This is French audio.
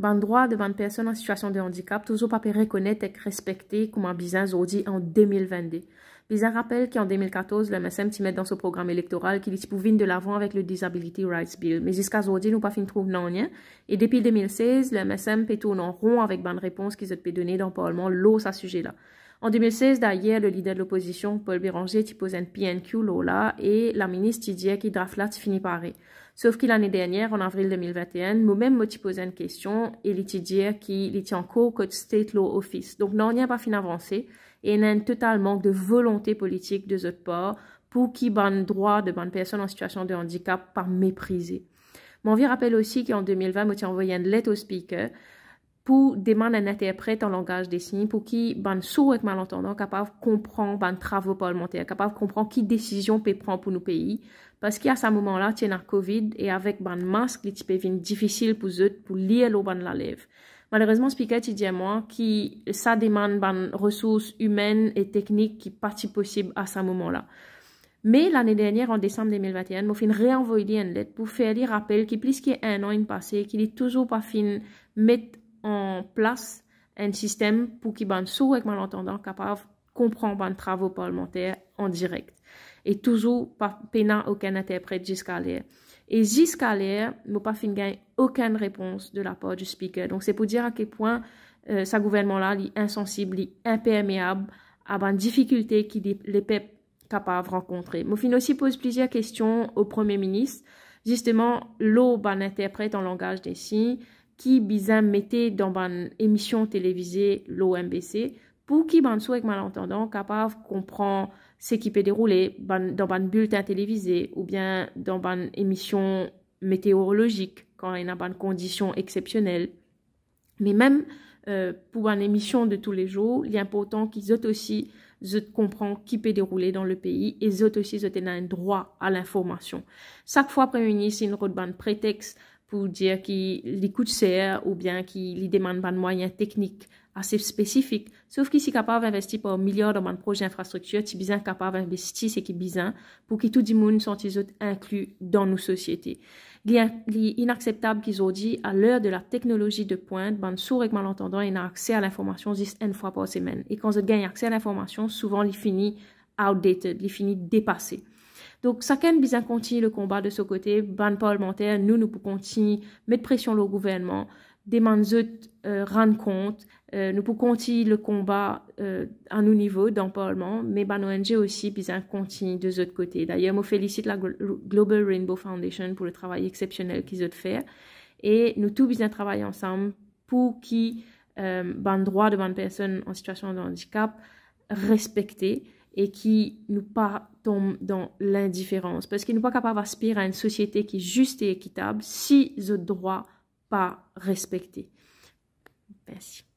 ban droit de 20 personnes en situation de handicap, toujours pas reconnaître et respecter comme un business aujourd'hui en 2022. Lisa rappelle qu'en 2014, le MSM t'y met dans son programme électoral qu'il venir de l'avant avec le Disability Rights Bill. Mais jusqu'à aujourd'hui, nous pas fin trouve non rien. Hein. Et depuis 2016, le MSM peut tourner en rond avec bonne réponse qu'ils ont donner dans le Parlement l'eau à ce sujet-là. En 2016, d'ailleurs, le leader de l'opposition, Paul Béranger, t'y pose un PNQ là, et la ministre Didier qu'il draft là, finit par Sauf qu'il l'année dernière, en avril 2021, moi-même, t'y posé une question et dit qu'il était en Code State Law Office. Donc, non, nien pas fini d'avancer et il y a un total manque de volonté politique de autres part pour qui ban droit de ban personnes en situation de handicap par mépriser. Mon vie rappelle aussi qu'en 2020, moi, envoyé une lettre au speaker pour demander un interprète en langage des signes pour qui ban sourd et malentendant capable de comprendre les travaux parlementaires, capable de comprendre qui décision peut prendre pour nos pays. Parce qu'à ce moment-là, a la COVID et avec ban masque, les types difficile pour eux pour lire les ban la Malheureusement, dit à moi, qui, ça demande des ben, ressources humaines et techniques qui partie possible à ce moment-là. Mais l'année dernière, en décembre 2021, j'ai fin réenvoyer une lettre pour faire des rappels qui, plus un an, il passé, qu'il est toujours pas fin mettre en place un système pour qu'il ban sourd avec malentendant capable comprendre les travaux parlementaires en direct. Et toujours pas peinant aucun interprète jusqu'à l'air. Et jusqu'à l'air, nous pas fin aucune réponse de la part du speaker. Donc c'est pour dire à quel point ce euh, gouvernement-là est insensible, est imperméable à la difficulté qu'il les peuples capable de rencontrer. Mofin aussi pose plusieurs questions au Premier ministre. Justement, l'eau ben, interprète en langage des signes qui bizarre mettait dans une ben, émission télévisée, l'OMBC, pour qui ban sou avec malentendant capable comprendre ce qui peut dérouler dans ban bulletin télévisé ou bien dans ban émission météorologique quand il y a ban condition exceptionnelle mais même euh, pour une émission de tous les jours, il est important qu'ils aient aussi comprennent qui peut dérouler dans le pays et aient aussi un droit à l'information. Chaque fois que une c'est une prétexte pour dire qu'il coûte cher ou bien qu'il demande pas de moyens techniques assez spécifiques. Sauf qu'il est capable d'investir par milliards dans un projet d'infrastructure, il est capable d'investir ce qui est besoin pour que tout le monde soit inclus dans nos sociétés. Il est inacceptable qu'ils ont dit, à l'heure de la technologie de pointe, ben, sourds et malentendants, ils accès à l'information juste une fois par semaine. Et quand ils gagnent accès à l'information, souvent, ils finissent outdated, ils finissent dépassés. Donc, chacun bien continuer le combat de ce côté, ban parlementaire, nous, nous pouvons continuer mettre pression le gouvernement, demander de euh, rendre compte, euh, nous pouvons continuer le combat euh, à nos niveaux dans le Parlement, mais ban ONG aussi bien continue de ce côté. D'ailleurs, je félicite la Global Rainbow Foundation pour le travail exceptionnel qu'ils ont fait et nous tous bien travailler ensemble pour que les droits droit de ban personnes en situation de handicap respectés et qui nous pas tombe dans l'indifférence. Parce qu'il n'est pas capable d'aspirer à une société qui est juste et équitable si le droit pas respecté. Merci.